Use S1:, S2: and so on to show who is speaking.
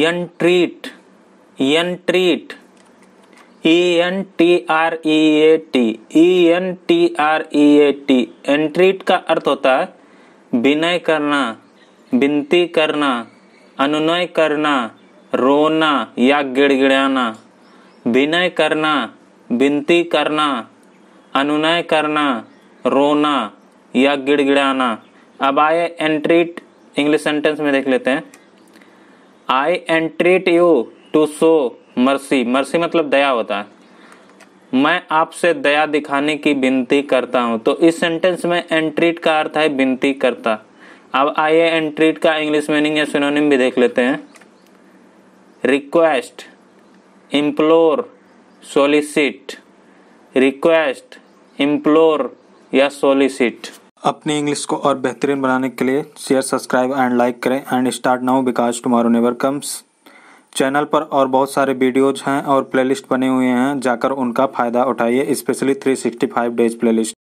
S1: N entreat entreat E N T R E A T E N T R E A T entreat का अर्थ होता है विनय करना विनती करना अनुनय करना रोना या गिड़गिड़ाना विनय करना विनती करना अनुनय करना रोना या गिड़गिड़ाना अब आए एंट्रीट इंग्लिश सेंटेंस में देख लेते हैं I entreat you to show mercy mercy मतलब दया होता है मैं आपसे दया दिखाने की विनती करता हूँ तो इस सेंटेंस में एंट्रीट का अर्थ है विनती करता अब आइए एंट्रीट का इंग्लिश मीनिंग या सिनोनिम भी देख लेते हैं request implore solicit request implore या सोलिसिट अपनी इंग्लिश को और बेहतरीन बनाने के लिए
S2: शेयर सब्सक्राइब एंड लाइक करें and start now because tomorrow never comes channel पर और बहुत सारे वीडियोज हैं और प्लेलिस्ट बने हुए हैं जाकर उनका फ़ायदा उठाइए स्पेशली 365 डेज प्लेलिस्ट